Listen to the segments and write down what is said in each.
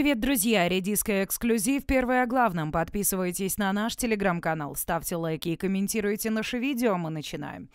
привет, друзья! Редиска эксклюзив. Первое о главном. Подписывайтесь на наш телеграм-канал, ставьте лайки и комментируйте наши видео. Мы начинаем.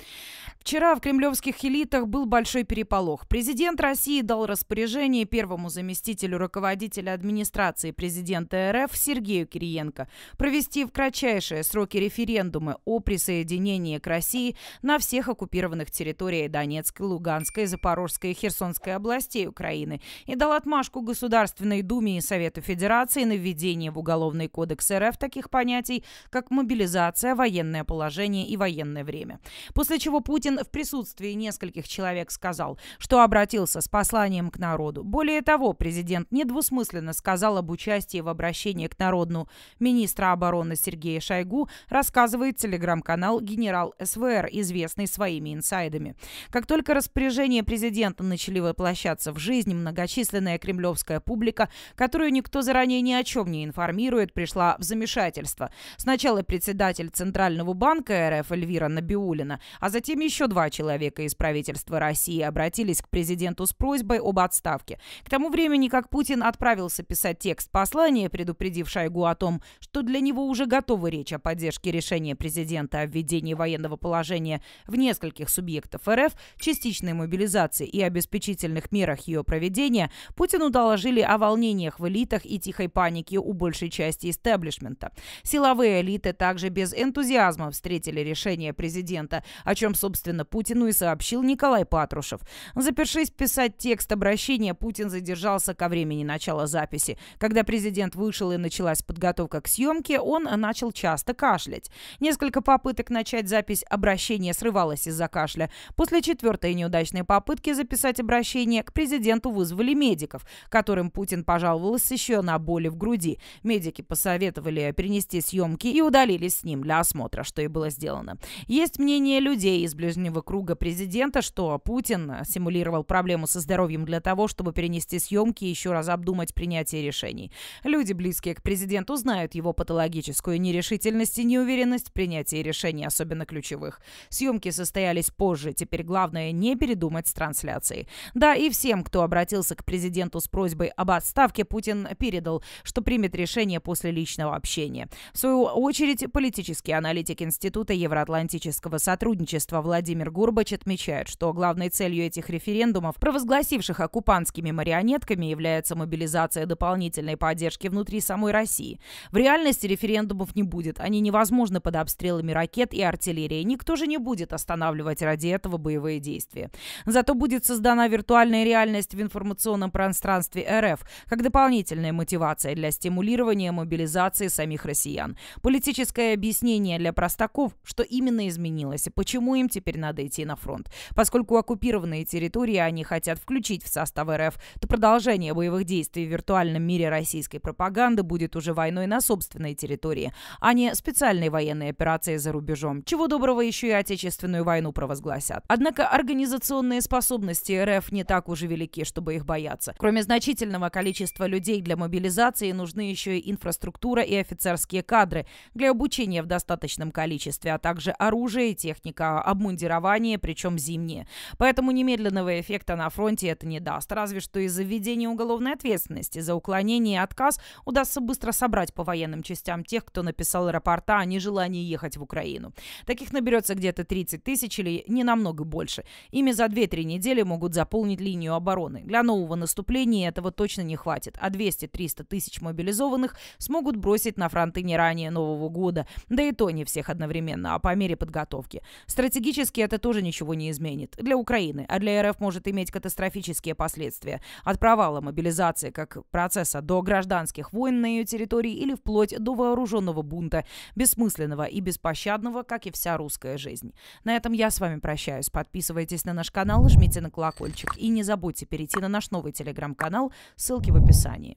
Вчера в кремлевских элитах был большой переполох. Президент России дал распоряжение первому заместителю руководителя администрации президента РФ Сергею Кириенко провести в кратчайшие сроки референдумы о присоединении к России на всех оккупированных территориях Донецкой, Луганской, Запорожской и Херсонской областей Украины и дал отмашку Государственной Думе СМИ Совета Федерации на введение в Уголовный кодекс РФ таких понятий, как мобилизация, военное положение и военное время. После чего Путин в присутствии нескольких человек сказал, что обратился с посланием к народу. Более того, президент недвусмысленно сказал об участии в обращении к народу министра обороны Сергея Шойгу, рассказывает телеграм-канал «Генерал СВР», известный своими инсайдами. Как только распоряжения президента начали воплощаться в жизнь, многочисленная кремлевская публика, которую никто заранее ни о чем не информирует, пришла в замешательство. Сначала председатель Центрального банка РФ Эльвира Набиулина, а затем еще два человека из правительства России обратились к президенту с просьбой об отставке. К тому времени, как Путин отправился писать текст послания, предупредив Шойгу о том, что для него уже готова речь о поддержке решения президента о введении военного положения в нескольких субъектов РФ, частичной мобилизации и обеспечительных мерах ее проведения, Путину доложили о волнениях в элитах и тихой панике у большей части истеблишмента. Силовые элиты также без энтузиазма встретили решение президента, о чем, собственно, Путину и сообщил Николай Патрушев. Запершись писать текст обращения, Путин задержался ко времени начала записи. Когда президент вышел и началась подготовка к съемке, он начал часто кашлять. Несколько попыток начать запись обращения срывалось из-за кашля. После четвертой неудачной попытки записать обращение к президенту вызвали медиков, которым Путин пожаловался жаловалась еще на боли в груди. Медики посоветовали перенести съемки и удалились с ним для осмотра, что и было сделано. Есть мнение людей из ближнего круга президента, что Путин симулировал проблему со здоровьем для того, чтобы перенести съемки и еще раз обдумать принятие решений. Люди, близкие к президенту, знают его патологическую нерешительность и неуверенность в принятии решений, особенно ключевых. Съемки состоялись позже, теперь главное не передумать с трансляцией. Да, и всем, кто обратился к президенту с просьбой об отставке, Путин передал, что примет решение после личного общения. В свою очередь, политический аналитик Института евроатлантического сотрудничества Владимир Гурбач отмечает, что главной целью этих референдумов, провозгласивших оккупантскими марионетками, является мобилизация дополнительной поддержки внутри самой России. В реальности референдумов не будет, они невозможны под обстрелами ракет и артиллерии. Никто же не будет останавливать ради этого боевые действия. Зато будет создана виртуальная реальность в информационном пространстве РФ, когда дополнительная мотивация для стимулирования мобилизации самих россиян. Политическое объяснение для простаков, что именно изменилось и почему им теперь надо идти на фронт. Поскольку оккупированные территории они хотят включить в состав РФ, то продолжение боевых действий в виртуальном мире российской пропаганды будет уже войной на собственной территории, а не специальной военной операции за рубежом. Чего доброго еще и отечественную войну провозгласят. Однако организационные способности РФ не так уже велики, чтобы их бояться. Кроме значительного количества количество людей для мобилизации нужны еще и инфраструктура и офицерские кадры для обучения в достаточном количестве, а также оружие, техника, обмундирование, причем зимнее. Поэтому немедленного эффекта на фронте это не даст, разве что из-за введения уголовной ответственности за уклонение и отказ удастся быстро собрать по военным частям тех, кто написал рапорта о нежелании ехать в Украину. Таких наберется где-то 30 тысяч или не намного больше. Ими за 2-3 недели могут заполнить линию обороны. Для нового наступления этого точно не хватит нет, а 200-300 тысяч мобилизованных смогут бросить на фронты не ранее Нового года. Да и то не всех одновременно, а по мере подготовки. Стратегически это тоже ничего не изменит. Для Украины, а для РФ может иметь катастрофические последствия. От провала мобилизации как процесса до гражданских войн на ее территории или вплоть до вооруженного бунта, бессмысленного и беспощадного, как и вся русская жизнь. На этом я с вами прощаюсь. Подписывайтесь на наш канал, жмите на колокольчик и не забудьте перейти на наш новый телеграм-канал, ссылки в описании описании.